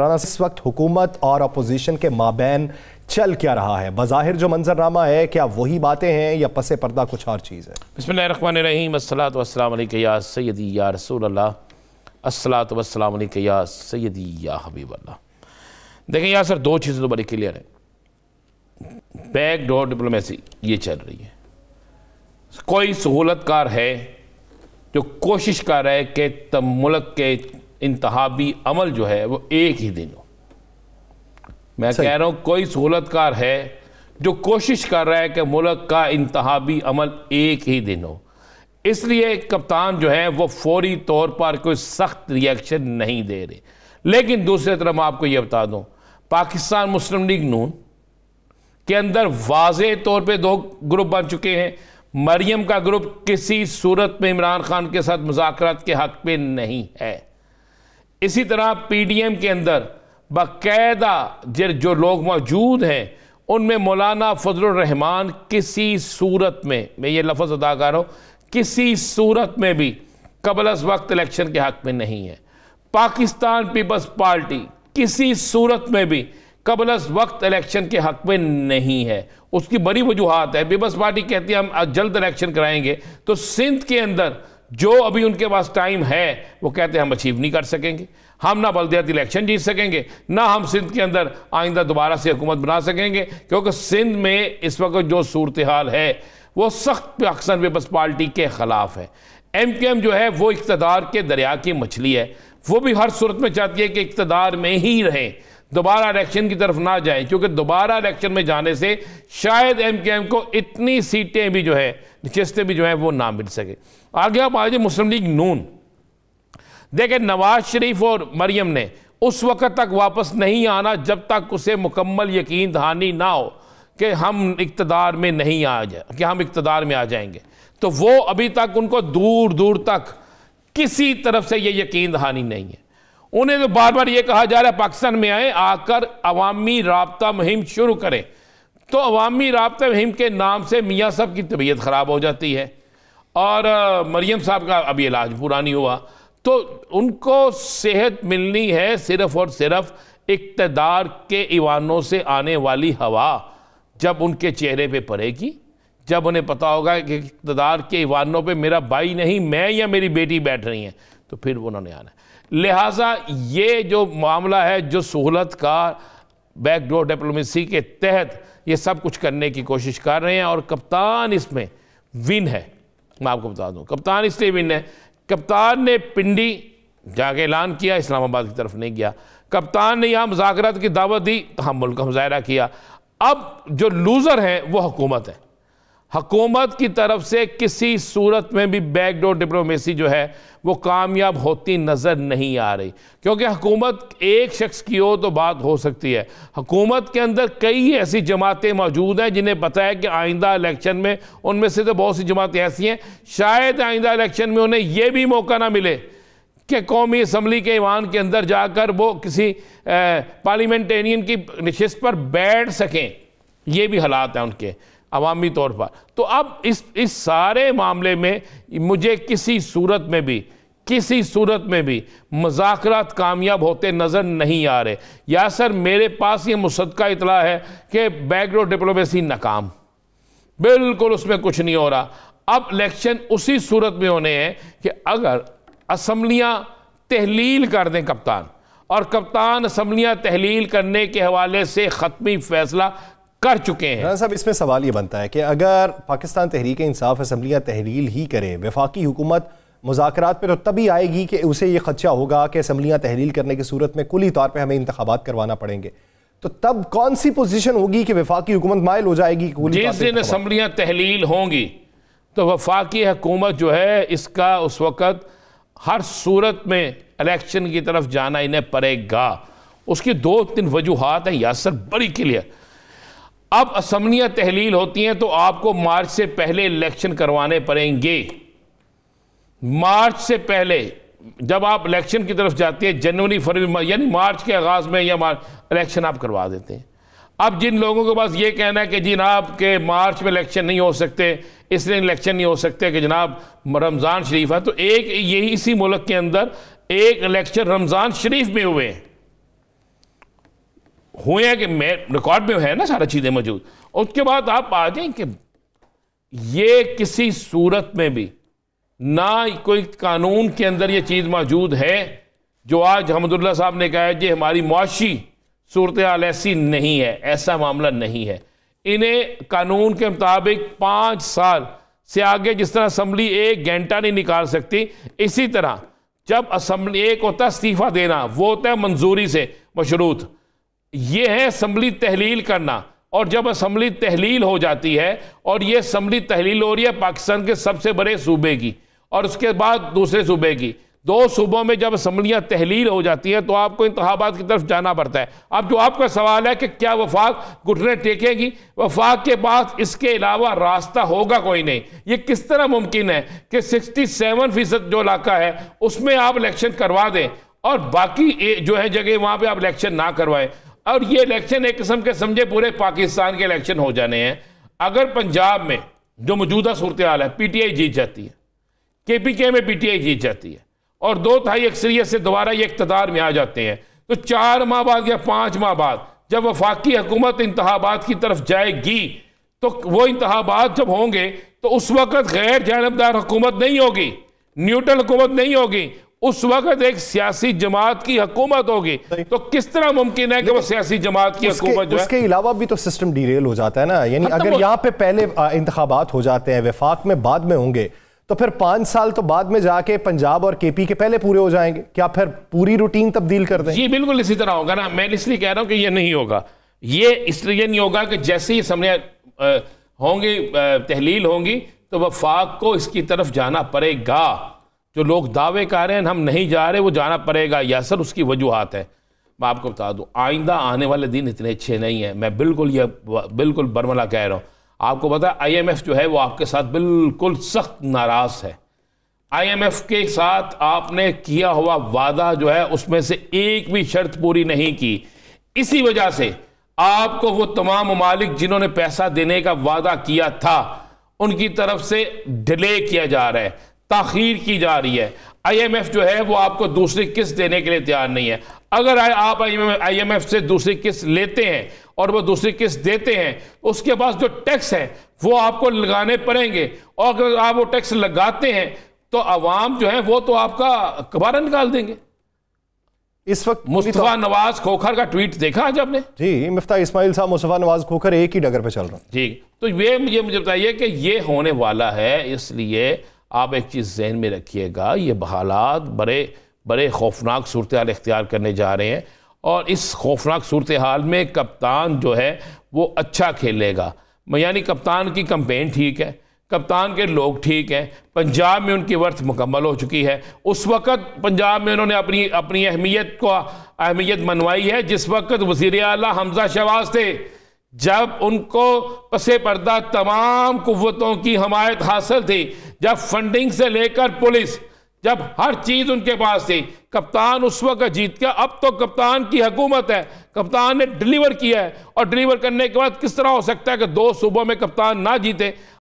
इस वक्त हुकूमत और अपोजिशन के माबेन चल क्या रहा है बाहिर जो मंजरनामा है क्या वही बातें हैं या पसे पर्दा कुछ और चीज़ है बसमान रहीम असलात या सैदी या रसूल अल्लाह असलात या सैदी या हबीब अल्लाह देखें यार सर दो चीज़ें तो बड़ी क्लियर हैं बैक डोर डिप्लोमेसी ये चल रही है कोई सहूलतकार है जो कोशिश कर रहा है कि मुल्क के इंतहाबी अमल जो है वो एक ही दिन हो मैं कह रहा हूं कोई सहूलतकार है जो कोशिश कर रहा है कि मुल्क का इंतहाबी अमल एक ही दिन हो इसलिए कप्तान जो है वो फौरी तौर पर कोई सख्त रिएक्शन नहीं दे रहे लेकिन दूसरी तरफ मैं आपको ये बता दूं पाकिस्तान मुस्लिम लीग नून के अंदर वाज तौर पर दो ग्रुप बन चुके हैं मरियम का ग्रुप किसी सूरत में इमरान खान के साथ मुजाकर के हक पे नहीं है इसी तरह पीडीएम के अंदर बाकायदा जो लोग मौजूद हैं उनमें मौलाना फजलरहमान किसी सूरत में मैं ये लफ्ज़ अदा कर रहा हूँ किसी सूरत में भी कबल अस वक्त इलेक्शन के हक़ में नहीं है पाकिस्तान पीपल्स पार्टी किसी सूरत में भी कबल अस वक्त इलेक्शन के हक़ में नहीं है उसकी बड़ी वजूहत है पीपल्स पार्टी कहती है हम जल्द इलेक्शन कराएंगे तो सिंध के अंदर जो अभी उनके पास टाइम है वो कहते हैं हम अचीव नहीं कर सकेंगे हम ना बलदियात इलेक्शन जीत सकेंगे ना हम सिंध के अंदर आइंदा दोबारा से हुकूमत बना सकेंगे क्योंकि सिंध में इस वक्त जो सूरत हाल है वो सख्त पाकिस्तान पीपल्स पार्टी के ख़िलाफ़ है एम के एम जो है वो इकतदार के दरिया की मछली है वो भी हर सूरत में चाहती है कि इकतदार में ही रहें दोबारा इलेक्शन की तरफ ना जाए क्योंकि दोबारा इलेक्शन में जाने से शायद एमकेएम को इतनी सीटें भी जो है नशस्तें भी जो है वो ना मिल सके आगे आप आ जाए मुस्लिम लीग नून देखें नवाज शरीफ और मरियम ने उस वक़्त तक वापस नहीं आना जब तक उसे मुकम्मल यकीन दहानी ना हो कि हम इकतदार में नहीं आ जाए कि हम इकतदार में आ जाएंगे तो वो अभी तक उनको दूर दूर तक किसी तरफ से ये यकीन दहानी नहीं है उन्हें तो बार बार ये कहा जा रहा है पाकिस्तान में आए आकर अवामी रबता मुहिम शुरू करें तो अवामी रबता मुहिम के नाम से मियाँ साहब की तबीयत ख़राब हो जाती है और मरीम साहब का अभी इलाज पूरा नहीं हुआ तो उनको सेहत मिलनी है सिर्फ़ और सिर्फ इकतदार के ईवानों से आने वाली हवा जब उनके चेहरे पे पड़ेगी जब उन्हें पता होगा कि इकतदार के ईवानों पे मेरा भाई नहीं मैं या मेरी बेटी बैठ रही हैं तो फिर उन्होंने आना लिहाजा ये जो मामला है जो सहूलत का बैकडोर डिप्लोमेसी के तहत ये सब कुछ करने की कोशिश कर रहे हैं और कप्तान इसमें विन है मैं आपको बता दूं कप्तान इसलिए विन है कप्तान ने पिंडी जाके ऐलान किया इस्लामाबाद की तरफ नहीं गया कप्तान ने यहाँ मुजाकर की दावत दी तो हम मुल्क का मुजाहरा किया अब जो लूज़र हैं वो हुकूमत है हकूमत की तरफ से किसी सूरत में भी बैकडोर डिप्लोमेसी जो है वो कामयाब होती नज़र नहीं आ रही क्योंकि हकूमत एक शख्स की हो तो बात हो सकती है हकूमत के अंदर कई ऐसी जमातें मौजूद हैं जिन्हें पता है कि आइंदा इलेक्शन में उनमें से तो बहुत सी जमातें ऐसी हैं शायद आइंदा इलेक्शन में उन्हें यह भी मौका ना मिले कि कौमी असम्बली के ईवान के अंदर जाकर वो किसी पार्लियामेंटेरियन की नशस्त पर बैठ सकें ये भी हालात हैं उनके अवामी तौर पर तो अब इस इस सारे मामले में मुझे किसी सूरत में भी किसी सूरत में भी मजाकरात कामयाब होते नज़र नहीं आ रहे या सर मेरे पास ये मुसदका इतला है कि बैकग्राउंड डिप्लोमेसी नाकाम बिल्कुल उसमें कुछ नहीं हो रहा अब इलेक्शन उसी सूरत में होने हैं कि अगर असम्बलियाँ तहलील कर दें कप्तान और कप्तान असम्बलियाँ तहलील करने के हवाले से ख़त्मी फैसला कर चुके हैं साहब इसमें सवाल ये बनता है कि अगर पाकिस्तान तहरीक इंसाफ असम्बलियाँ तहरील ही करे वफाकी हुकूमत मुजाकर पर तो तभी आएगी कि उसे ये खदशा होगा कि असम्बलियाँ तहरील करने की सूरत में कुली तौर पर हमें इंतबात करवाना पड़ेंगे तो तब कौन सी पोजिशन होगी कि वफाकी हुकूमत मायल हो जाएगी जिस दिन असम्बलियाँ तहलील होंगी तो वफाकी हुकूमत जो है इसका उस वक़्त हर सूरत में इलेक्शन की तरफ जाना इन्हें पड़ेगा उसकी दो तीन वजूहत हैं यासर बड़ी क्लियर अब असमनिया तहलील होती हैं तो आपको मार्च से पहले इलेक्शन करवाने पड़ेंगे मार्च से पहले जब आप इलेक्शन की तरफ जाते हैं जनवरी फरवरी यानी मार्च के आगाज़ में या इलेक्शन आप करवा देते हैं अब जिन लोगों के पास ये कहना है कि जनाब के मार्च में इलेक्शन नहीं हो सकते इसलिए इलेक्शन नहीं हो सकते कि जनाब रमज़ान शरीफ है तो एक यही इसी मुल्क के अंदर एक इलेक्शन रमज़ान शरीफ में हुए हैं हुए हैं कि मैं रिकॉर्ड में है ना सारा चीज़ें मौजूद उसके बाद आप आ जाए कि ये किसी सूरत में भी ना कोई कानून के अंदर ये चीज़ मौजूद है जो आज हमदुल्ला साहब ने कहा है जी हमारी मुआशी सूरत हाल ऐसी नहीं है ऐसा मामला नहीं है इन्हें कानून के मुताबिक पाँच साल से आगे जिस तरह असम्बली एक घंटा नहीं निकाल सकती इसी तरह जब असम्बली एक होता है इस्तीफ़ा देना वो होता है मंजूरी से मशरूत यह है असम्बली तहलील करना और जब असम्बली तहलील हो जाती है और यह असम्बली तहलील हो रही है पाकिस्तान के सबसे बड़े सूबे की और उसके बाद दूसरे सूबे की दो सूबों में जब असम्बलियाँ तहलील हो जाती हैं तो आपको इंतबात की तरफ जाना पड़ता है अब जो आपका सवाल है कि क्या वफाक घुटने टेकेगी वफाक के पास इसके अलावा रास्ता होगा कोई नहीं ये किस तरह मुमकिन है कि 67 फीसद जो इलाका है उसमें आप इलेक्शन करवा दें और बाकी जो है जगह वहाँ पर आप इलेक्शन ना करवाएं और ये इलेक्शन एक किस्म के समझे पूरे पाकिस्तान के इलेक्शन हो जाने हैं अगर पंजाब में जो मौजूदा सूरत हाल है पीटीआई जीत जाती है के पी के में पीटीआई जीत जाती है और दो थाई अक्सरियत से दोबारा ये इकतदार में आ जाते हैं तो चार माह बाद या पाँच माह बाद जब वफाकी हुकूमत इंतबात की तरफ जाएगी तो वो इंतबात जब होंगे तो उस वक़्त गैर जानबदार हुकूमत नहीं होगी न्यूट्रल हुकूमत नहीं होगी उस वक्त एक सियासी जमात की हुकूमत होगी तो किस तरह मुमकिन है कि वो सियासी जमात की हुकूमत जो उसके अलावा भी तो सिस्टम डिरेल हो जाता है ना यानी तो अगर यहाँ पे पहले इंतबात हो जाते हैं विफाक में बाद में होंगे तो फिर पांच साल तो बाद में जाके पंजाब और केपी के पहले पूरे हो जाएंगे क्या फिर पूरी रूटीन तब्दील कर दें ये बिल्कुल इसी तरह होगा ना मैं इसलिए कह रहा हूं कि ये नहीं होगा ये इसलिए नहीं होगा कि जैसे ही समय होंगी तहलील होंगी तो वफाक को इसकी तरफ जाना पड़ेगा जो लोग दावे कर रहे हैं हम नहीं जा रहे वो जाना पड़ेगा या सर उसकी वजूहत है मैं आपको बता दूँ आइंदा आने वाले दिन इतने अच्छे नहीं हैं मैं बिल्कुल यह बिल्कुल बरमला कह रहा हूँ आपको पता एम आईएमएफ जो है वो आपके साथ बिल्कुल सख्त नाराज़ है आईएमएफ के साथ आपने किया हुआ वादा जो है उसमें से एक भी शर्त पूरी नहीं की इसी वजह से आपको वो तमाम ममालिक जिन्होंने पैसा देने का वादा किया था उनकी तरफ से डिले किया जा रहा है ताखीर की जा रही है आईएमएफ जो है वो आपको दूसरी किस्त देने के लिए तैयार नहीं है अगर आप आईएमएफ से दूसरी किस्त लेते हैं और वो दूसरी किस्त देते हैं उसके पास जो टैक्स है वो आपको लगाने पड़ेंगे और अगर आप वो टैक्स लगाते हैं तो अवाम जो है वो तो आपका कबारा निकाल देंगे इस वक्त मुस्तफ़ा नवाज खोखर का ट्वीट देखा आज आपने जी मुफ्ता इस्माइल साहब मुस्तफ़ा नवाज खोखर एक ही डगर पर चल रहा है जी तो ये मुझे बताइए कि ये होने वाला है इसलिए आप एक चीज़ जहन में रखिएगा ये हालात बड़े बड़े खौफनाक सूरत हाल इख्तियार करने जा रहे हैं और इस खौफनाक सूरत हाल में कप्तान जो है वो अच्छा खेलेगा यानी कप्तान की कंपेन ठीक है कप्तान के लोग ठीक हैं पंजाब में उनकी वर्थ मुकम्मल हो चुकी है उस वक्त पंजाब में उन्होंने अपनी अपनी अहमियत को अहमियत मनवाई है जिस वक्त वजीर अला हमजा शहबाज थे जब उनको पसे पर्दा तमाम कुतों की हमायत हासिल थी जब फंडिंग से लेकर पुलिस जब हर चीज उनके पास थी कप्तान उस वक्त जीत गया अब तो कप्तान की हुकूमत है कप्तान ने डिलीवर किया है और डिलीवर करने के बाद किस तरह हो सकता है कि दो सूबों में कप्तान ना जीते